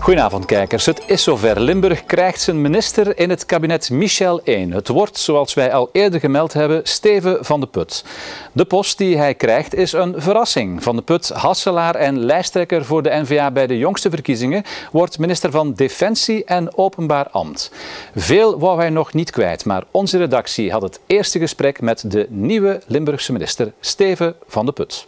Goedenavond kijkers, het is zover. Limburg krijgt zijn minister in het kabinet Michel 1. Het wordt, zoals wij al eerder gemeld hebben, Steven van de Put. De post die hij krijgt is een verrassing. Van de Put, hasselaar en lijsttrekker voor de NVA bij de jongste verkiezingen, wordt minister van Defensie en Openbaar Ambt. Veel wou hij nog niet kwijt, maar onze redactie had het eerste gesprek met de nieuwe Limburgse minister, Steven van de Put.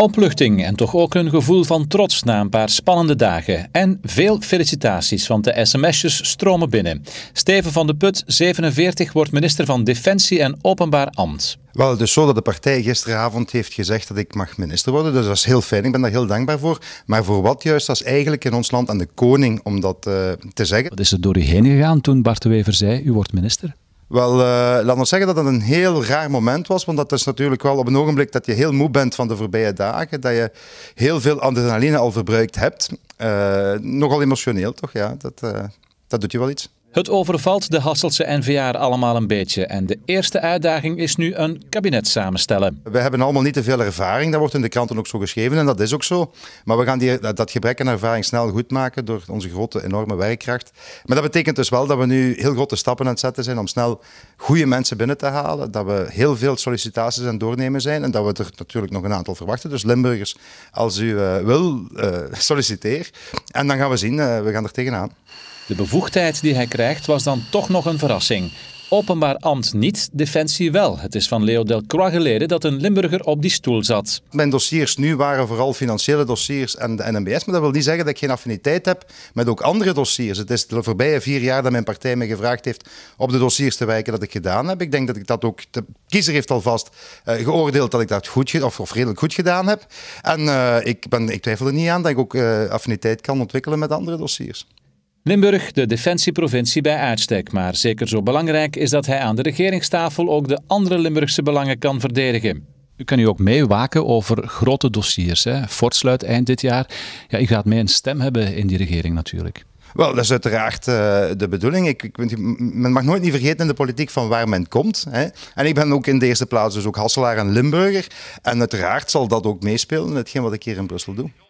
Opluchting en toch ook een gevoel van trots na een paar spannende dagen. En veel felicitaties, want de sms'jes stromen binnen. Steven van de Put, 47, wordt minister van Defensie en Openbaar Ambt. Wel, dus zo dat de partij gisteravond heeft gezegd dat ik mag minister worden. Dus dat is heel fijn, ik ben daar heel dankbaar voor. Maar voor wat juist, was eigenlijk in ons land aan de koning om dat eh, te zeggen. Wat is er door u heen gegaan toen Bart de Wever zei, u wordt minister? Wel, eh, laat ons zeggen dat dat een heel raar moment was, want dat is natuurlijk wel op een ogenblik dat je heel moe bent van de voorbije dagen, dat je heel veel adrenaline al verbruikt hebt. Eh, nogal emotioneel, toch? Ja, dat, eh, dat doet je wel iets. Het overvalt de Hasseltse NVA allemaal een beetje en de eerste uitdaging is nu een kabinet samenstellen. We hebben allemaal niet te veel ervaring, dat wordt in de kranten ook zo geschreven en dat is ook zo. Maar we gaan die, dat gebrek aan ervaring snel goed maken door onze grote, enorme werkkracht. Maar dat betekent dus wel dat we nu heel grote stappen aan het zetten zijn om snel goede mensen binnen te halen. Dat we heel veel sollicitaties aan het doornemen zijn en dat we er natuurlijk nog een aantal verwachten. Dus Limburgers, als u eh, wil, uh, solliciteer. En dan gaan we zien, eh, we gaan er tegenaan. De bevoegdheid die hij krijgt was dan toch nog een verrassing. Openbaar ambt niet, defensie wel. Het is van Leo Delcroix geleden dat een Limburger op die stoel zat. Mijn dossiers nu waren vooral financiële dossiers en de NMBS. Maar dat wil niet zeggen dat ik geen affiniteit heb met ook andere dossiers. Het is de voorbije vier jaar dat mijn partij me gevraagd heeft op de dossiers te wijken dat ik gedaan heb. Ik denk dat ik dat ook. De kiezer heeft alvast uh, geoordeeld dat ik dat goed of, of redelijk goed gedaan heb. En eh, ik, ben, ik twijfel er niet aan dat ik ook eh, affiniteit kan ontwikkelen met andere dossiers. Limburg, de defensieprovincie bij uitstek, maar zeker zo belangrijk is dat hij aan de regeringstafel ook de andere Limburgse belangen kan verdedigen. U kan u ook meewaken over grote dossiers. Hè? Fort eind dit jaar. Ja, u gaat mee een stem hebben in die regering natuurlijk. Wel, dat is uiteraard eh, de bedoeling. Ik, ik, men mag nooit niet vergeten in de politiek van waar men komt. Hè. En ik ben ook in de eerste plaats dus ook Hasselaar en Limburger. En uiteraard zal dat ook meespelen in hetgeen wat ik hier in Brussel doe.